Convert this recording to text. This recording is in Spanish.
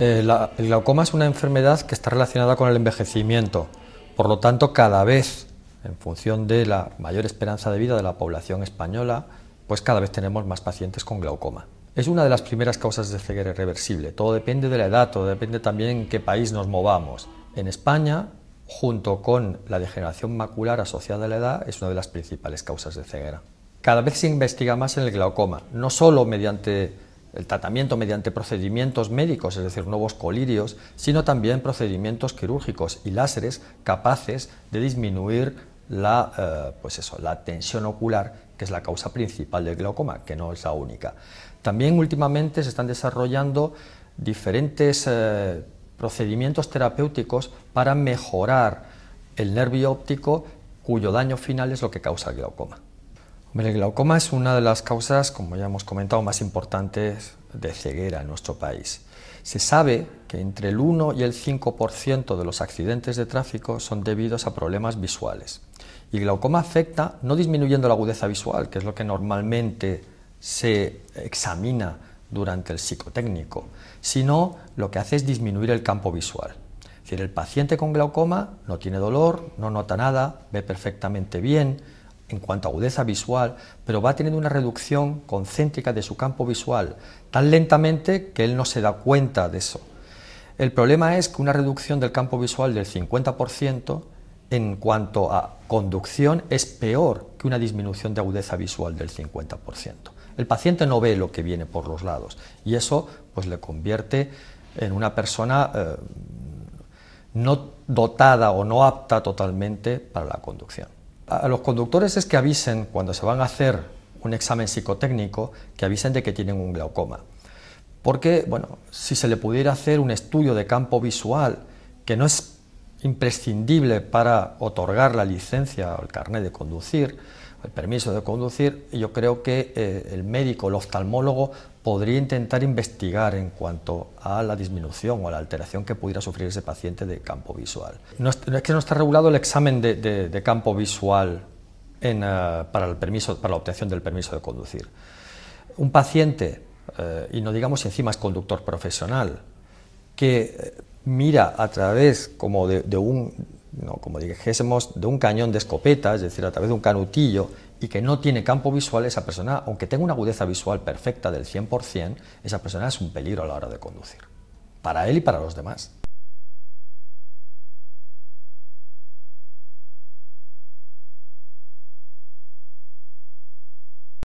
Eh, el glaucoma es una enfermedad que está relacionada con el envejecimiento. Por lo tanto, cada vez, en función de la mayor esperanza de vida de la población española, pues cada vez tenemos más pacientes con glaucoma. Es una de las primeras causas de ceguera irreversible. Todo depende de la edad, todo depende también en qué país nos movamos. En España, junto con la degeneración macular asociada a la edad, es una de las principales causas de ceguera. Cada vez se investiga más en el glaucoma, no solo mediante el tratamiento mediante procedimientos médicos, es decir, nuevos colirios, sino también procedimientos quirúrgicos y láseres capaces de disminuir eh, pues la, tensión ocular, que es la causa principal del glaucoma, que no es la única. También últimamente se están desarrollando diferentes eh, procedimientos terapéuticos para mejorar el nervio óptico cuyo daño final es lo que causa el glaucoma. El glaucoma es una de las causas, como ya hemos comentado, más importantes de ceguera en nuestro país. Se sabe que entre el 1 y el 5% de los accidentes de tráfico son debidos a problemas visuales. Y glaucoma afecta no disminuyendo la agudeza visual, que es lo que normalmente se examina durante el psicotécnico, sino lo que hace es disminuir el campo visual. Es decir, el paciente con glaucoma no tiene dolor, no nota nada, ve perfectamente bien, en cuanto a agudeza visual, pero va teniendo una reducción concéntrica de su campo visual tan lentamente que él no se da cuenta de eso. El problema es que una reducción del campo visual del 50% en cuanto a conducción es peor que una disminución de agudeza visual del 50%. El paciente no ve lo que viene por los lados y eso pues le convierte en una persona eh, no dotada o no apta totalmente para la conducción a los conductores es que avisen cuando se van a hacer un examen psicotécnico, que avisen de que tienen un glaucoma. Porque, bueno, si se le pudiera hacer un estudio de campo visual, que no es imprescindible para otorgar la licencia o el carnet de conducir, el permiso de conducir, yo creo que eh, el médico, el oftalmólogo, podría intentar investigar en cuanto a la disminución o la alteración que pudiera sufrir ese paciente de campo visual. No es, que no está regulado el examen de, campo visual eh, para, el permiso, para la obtención del permiso de conducir. Un paciente, eh, y no digamos encima es conductor profesional, que mira a través como de un, no, como dijésemos, de un cañón de escopeta, es decir, a través de un canutillo, y que no tiene campo visual, esa persona, aunque tenga una agudeza visual perfecta del 100%, esa persona es un peligro a la hora de conducir, para él y para los demás.